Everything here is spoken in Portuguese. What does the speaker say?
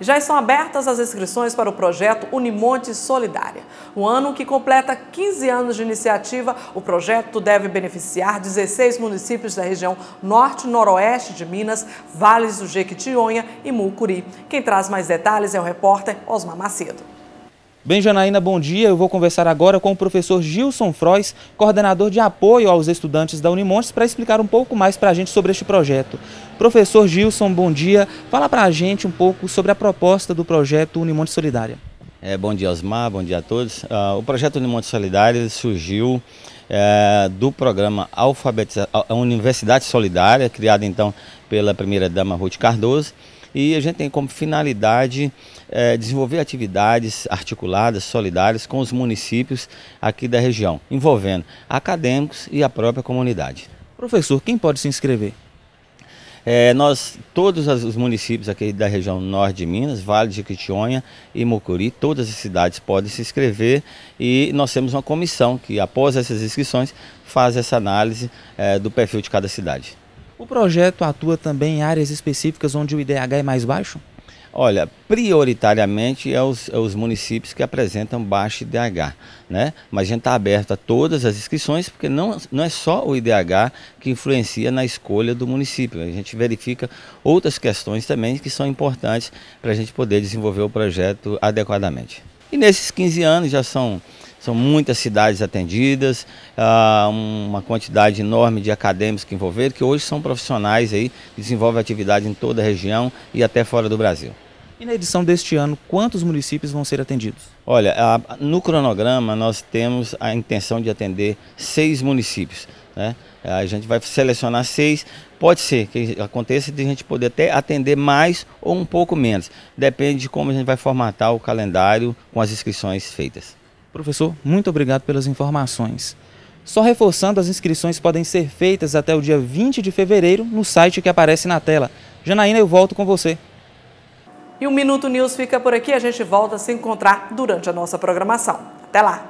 já estão abertas as inscrições para o projeto Unimonte Solidária. O ano que completa 15 anos de iniciativa, o projeto deve beneficiar 16 municípios da região norte-noroeste de Minas, Vales do Jequitinhonha e Mucuri. Quem traz mais detalhes é o repórter Osmar Macedo. Bem, Janaína, bom dia. Eu vou conversar agora com o professor Gilson Frois, coordenador de apoio aos estudantes da Unimontes, para explicar um pouco mais para a gente sobre este projeto. Professor Gilson, bom dia. Fala para a gente um pouco sobre a proposta do projeto Unimontes Solidária. É, bom dia, Osmar. Bom dia a todos. Uh, o projeto Unimontes Solidária surgiu é, do programa Alfabetização, Universidade Solidária, criado então pela primeira-dama Ruth Cardoso, e a gente tem como finalidade é, desenvolver atividades articuladas, solidárias com os municípios aqui da região, envolvendo acadêmicos e a própria comunidade. Professor, quem pode se inscrever? É, nós, todos os municípios aqui da região norte de Minas, Vale de Quitionha e Mucuri, todas as cidades podem se inscrever e nós temos uma comissão que, após essas inscrições, faz essa análise é, do perfil de cada cidade. O projeto atua também em áreas específicas onde o IDH é mais baixo? Olha, prioritariamente é os, é os, municípios que apresentam baixo IDH, né? Mas a gente está aberto a todas as inscrições, porque não, não é só o IDH que influencia na escolha do município. A gente verifica outras questões também que são importantes para a gente poder desenvolver o projeto adequadamente. E nesses 15 anos já são são muitas cidades atendidas, ah, uma quantidade enorme de acadêmicos que envolveram, que hoje são profissionais aí, desenvolvem atividade em toda a região e até fora do Brasil. E na edição deste ano, quantos municípios vão ser atendidos? Olha, no cronograma nós temos a intenção de atender seis municípios. Né? A gente vai selecionar seis. Pode ser que aconteça de a gente poder até atender mais ou um pouco menos. Depende de como a gente vai formatar o calendário com as inscrições feitas. Professor, muito obrigado pelas informações. Só reforçando, as inscrições podem ser feitas até o dia 20 de fevereiro no site que aparece na tela. Janaína, eu volto com você. E o Minuto News fica por aqui. A gente volta a se encontrar durante a nossa programação. Até lá!